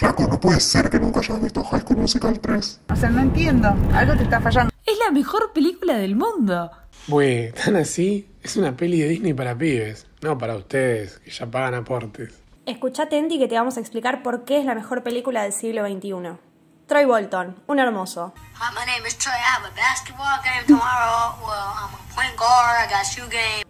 Flaco, no puede ser que nunca hayas visto High School Musical 3. O sea, no entiendo. Algo te está fallando. Es la mejor película del mundo. Güey, tan así. Es una peli de Disney para pibes. No para ustedes, que ya pagan aportes. Escuchate, Andy, que te vamos a explicar por qué es la mejor película del siglo XXI. Troy Bolton, un hermoso. Uh,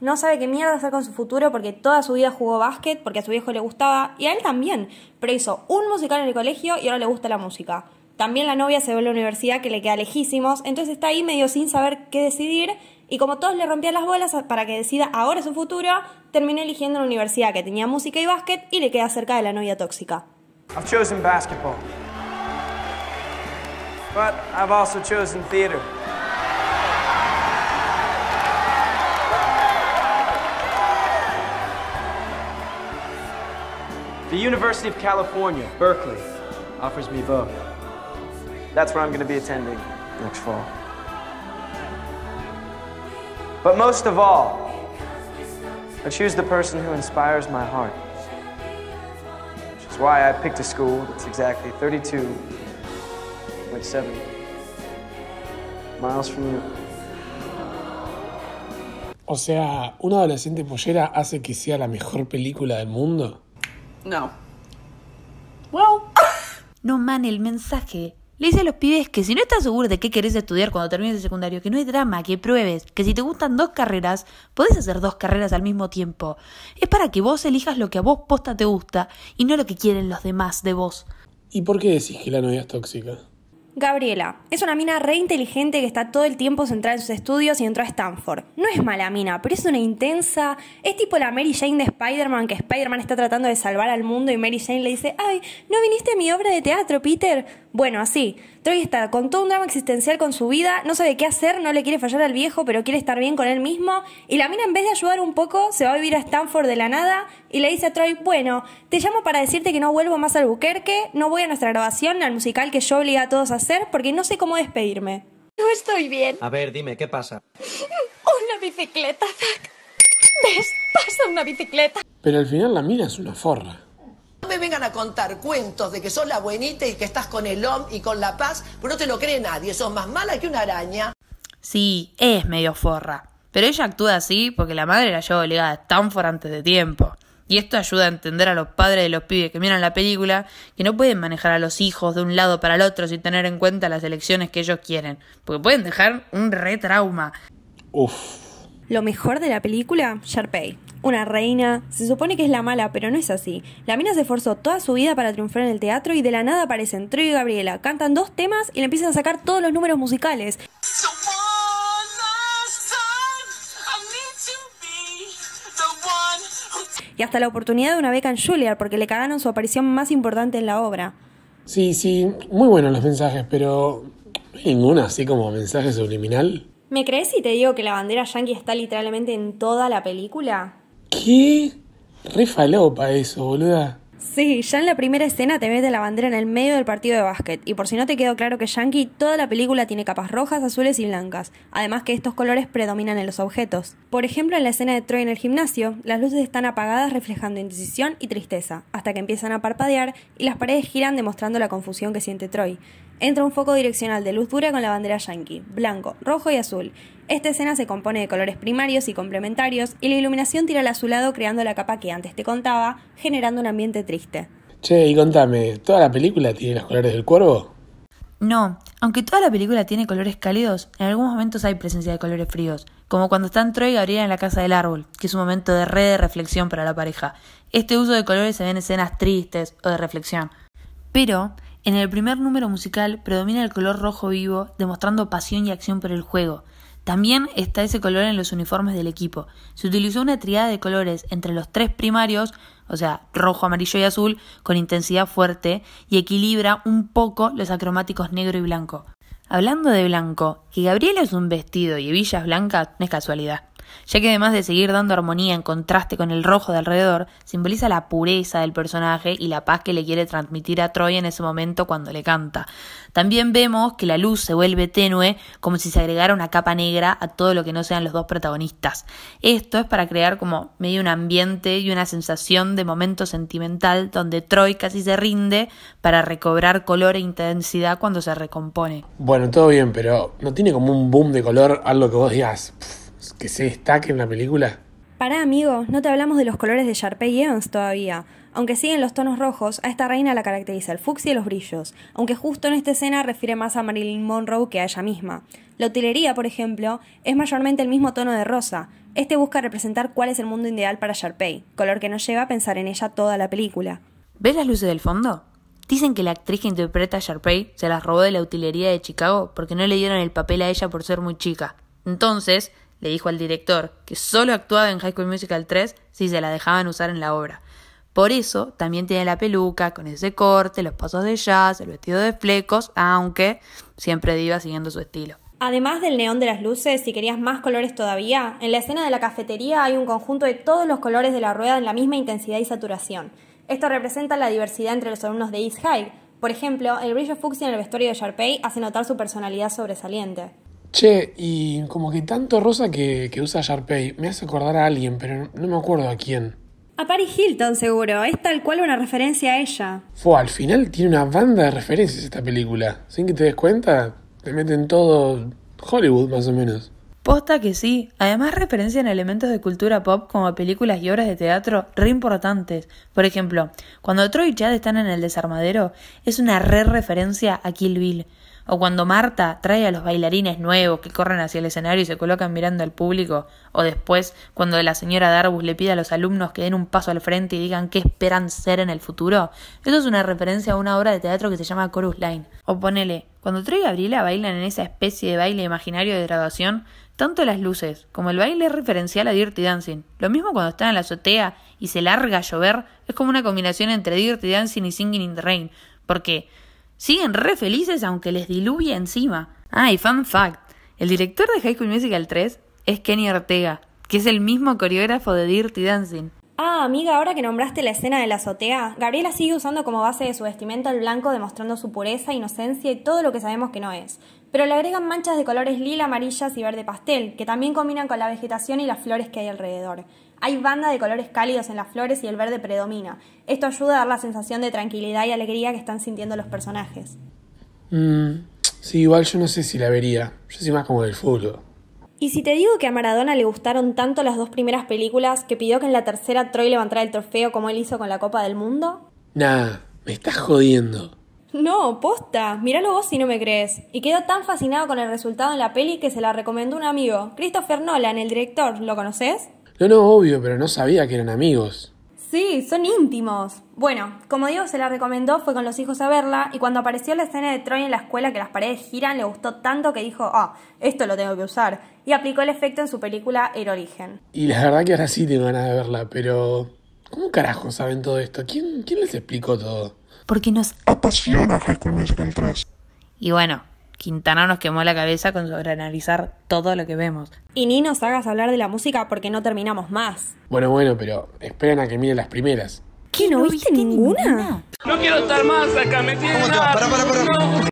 no sabe qué mierda hacer con su futuro porque toda su vida jugó básquet, porque a su viejo le gustaba, y a él también, pero hizo un musical en el colegio y ahora le gusta la música. También la novia se ve a la universidad que le queda lejísimos, entonces está ahí medio sin saber qué decidir y como todos le rompían las bolas para que decida ahora su futuro, terminó eligiendo la universidad que tenía música y básquet y le queda cerca de la novia tóxica. but I've also chosen theater. The University of California, Berkeley, offers me both. That's where I'm going to be attending next fall. But most of all, I choose the person who inspires my heart. Which is why I picked a school that's exactly 32 O sea, ¿una adolescente pollera hace que sea la mejor película del mundo? No. Well. no, man, el mensaje. Le dice a los pibes que si no estás seguro de qué querés estudiar cuando termines el secundario, que no hay drama, que pruebes, que si te gustan dos carreras, podés hacer dos carreras al mismo tiempo. Es para que vos elijas lo que a vos posta te gusta y no lo que quieren los demás de vos. ¿Y por qué decís que la novia es tóxica? Gabriela es una mina re inteligente que está todo el tiempo centrada en sus estudios y entró a Stanford. No es mala mina, pero es una intensa. Es tipo la Mary Jane de Spider-Man, que Spider-Man está tratando de salvar al mundo y Mary Jane le dice: Ay, ¿no viniste a mi obra de teatro, Peter? Bueno, así. Troy está con todo un drama existencial con su vida, no sabe qué hacer, no le quiere fallar al viejo, pero quiere estar bien con él mismo. Y la mina, en vez de ayudar un poco, se va a vivir a Stanford de la nada y le dice a Troy: Bueno, te llamo para decirte que no vuelvo más al Buquerque, no voy a nuestra grabación, al musical que yo obliga a todos a hacer porque no sé cómo despedirme. No estoy bien. A ver, dime, ¿qué pasa? Una bicicleta, Zack. ¿Ves? Pasa una bicicleta. Pero al final la mira es una forra. No me vengan a contar cuentos de que sos la buenita y que estás con el hombre y con la paz, pero no te lo cree nadie. Sos más mala que una araña. Sí, es medio forra. Pero ella actúa así porque la madre la lleva obligada tan for antes de tiempo. Y esto ayuda a entender a los padres de los pibes que miran la película que no pueden manejar a los hijos de un lado para el otro sin tener en cuenta las elecciones que ellos quieren, porque pueden dejar un re trauma. Lo mejor de la película, Sharpay. Una reina, se supone que es la mala, pero no es así. La mina se esforzó toda su vida para triunfar en el teatro y de la nada aparecen Troy y Gabriela, cantan dos temas y le empiezan a sacar todos los números musicales. y hasta la oportunidad de una beca en Julia, porque le cagaron su aparición más importante en la obra. Sí, sí, muy buenos los mensajes, pero ninguna así como mensaje subliminal. ¿Me crees si te digo que la bandera yankee está literalmente en toda la película? ¿Qué? Re falopa eso, boluda. Sí, ya en la primera escena te ves de la bandera en el medio del partido de básquet. Y por si no te quedó claro que Yankee, toda la película tiene capas rojas, azules y blancas. Además que estos colores predominan en los objetos. Por ejemplo, en la escena de Troy en el gimnasio, las luces están apagadas reflejando indecisión y tristeza, hasta que empiezan a parpadear y las paredes giran demostrando la confusión que siente Troy entra un foco direccional de luz dura con la bandera yankee, blanco, rojo y azul. Esta escena se compone de colores primarios y complementarios y la iluminación tira al azulado creando la capa que antes te contaba, generando un ambiente triste. Che, y contame, ¿toda la película tiene los colores del cuervo? No, aunque toda la película tiene colores cálidos, en algunos momentos hay presencia de colores fríos, como cuando están Troy y Gabriela en la casa del árbol, que es un momento de red de reflexión para la pareja. Este uso de colores se ve en escenas tristes o de reflexión. Pero en el primer número musical predomina el color rojo vivo, demostrando pasión y acción por el juego. También está ese color en los uniformes del equipo. Se utilizó una triada de colores entre los tres primarios, o sea, rojo, amarillo y azul, con intensidad fuerte, y equilibra un poco los acromáticos negro y blanco. Hablando de blanco, que Gabriela es un vestido y hebillas blancas no es casualidad ya que además de seguir dando armonía en contraste con el rojo de alrededor, simboliza la pureza del personaje y la paz que le quiere transmitir a Troy en ese momento cuando le canta. También vemos que la luz se vuelve tenue, como si se agregara una capa negra a todo lo que no sean los dos protagonistas. Esto es para crear como medio un ambiente y una sensación de momento sentimental donde Troy casi se rinde para recobrar color e intensidad cuando se recompone. Bueno, todo bien, pero no tiene como un boom de color, algo que vos digas que se destaque en la película? Pará, amigo, no te hablamos de los colores de Sharpay y Evans todavía. Aunque siguen los tonos rojos, a esta reina la caracteriza el fucsia y los brillos, aunque justo en esta escena refiere más a Marilyn Monroe que a ella misma. La utilería, por ejemplo, es mayormente el mismo tono de rosa. Este busca representar cuál es el mundo ideal para Sharpay, color que nos lleva a pensar en ella toda la película. ¿Ves las luces del fondo? Dicen que la actriz que interpreta a Sharpay se las robó de la utilería de Chicago porque no le dieron el papel a ella por ser muy chica. Entonces, le dijo al director que solo actuaba en High School Musical 3 si se la dejaban usar en la obra. Por eso también tiene la peluca, con ese corte, los pasos de jazz, el vestido de flecos, aunque siempre iba siguiendo su estilo. Además del neón de las luces, si querías más colores todavía, en la escena de la cafetería hay un conjunto de todos los colores de la rueda en la misma intensidad y saturación. Esto representa la diversidad entre los alumnos de East High. Por ejemplo, el brillo fucsia en el vestuario de Sharpay hace notar su personalidad sobresaliente. Che, y como que tanto rosa que, usa Sharpay me hace acordar a alguien, pero no me acuerdo a quién. A Paris Hilton, seguro. Es tal cual una referencia a ella. Fue, al final tiene una banda de referencias esta película. Sin que te des cuenta, te meten todo Hollywood, más o menos. Posta que sí, además referencian elementos de cultura pop como películas y obras de teatro re importantes. Por ejemplo, cuando Troy y Chad están en el desarmadero, es una re referencia a Kill Bill, o cuando Marta trae a los bailarines nuevos que corren hacia el escenario y se colocan mirando al público, o después cuando la señora Darbus le pide a los alumnos que den un paso al frente y digan qué esperan ser en el futuro, eso es una referencia a una obra de teatro que se llama Chorus Line. O ponele, cuando Troy y Gabriela bailan en esa especie de baile imaginario de graduación, tanto las luces como el baile es referencial a Dirty Dancing. Lo mismo cuando están en la azotea y se larga a llover, es como una combinación entre Dirty Dancing y Singing in the Rain, porque Siguen re felices aunque les diluye encima. Ay, y fun fact, el director de High School Musical 3 es Kenny Ortega, que es el mismo coreógrafo de Dirty Dancing. Ah, amiga, ahora que nombraste la escena de la azotea, Gabriela sigue usando como base de su vestimenta el blanco, demostrando su pureza, inocencia y todo lo que sabemos que no es. Pero le agregan manchas de colores lila, amarillas y verde pastel, que también combinan con la vegetación y las flores que hay alrededor. Hay banda de colores cálidos en las flores y el verde predomina. Esto ayuda a dar la sensación de tranquilidad y alegría que están sintiendo los personajes. Mmm. sí, igual yo no sé si la vería. Yo soy más como del fútbol. Y si te digo que a Maradona le gustaron tanto las dos primeras películas que pidió que en la tercera Troy levantara el trofeo como él hizo con la Copa del Mundo? Nah, me estás jodiendo. No, posta, míralo vos si no me crees. Y quedó tan fascinado con el resultado en la peli que se la recomendó un amigo, Christopher Nolan, el director, ¿lo conoces? No, no, obvio, pero no sabía que eran amigos. Sí, son íntimos. Bueno, como digo, se la recomendó, fue con los hijos a verla y cuando apareció la escena de Troy en la escuela que las paredes giran, le gustó tanto que dijo, ah, esto lo tengo que usar. Y aplicó el efecto en su película El Origen. Y la verdad que ahora sí tengo ganas de verla, pero... ¿Cómo carajo saben todo esto? ¿Quién, quién les explicó todo? Porque nos apasiona High School Musical Y bueno, Quintana nos quemó la cabeza con sobreanalizar todo lo que vemos. Y ni nos hagas hablar de la música porque no terminamos más. Bueno, bueno, pero esperan a que mire las primeras. ¿Qué, no, viste, ninguna? No quiero estar más acá, me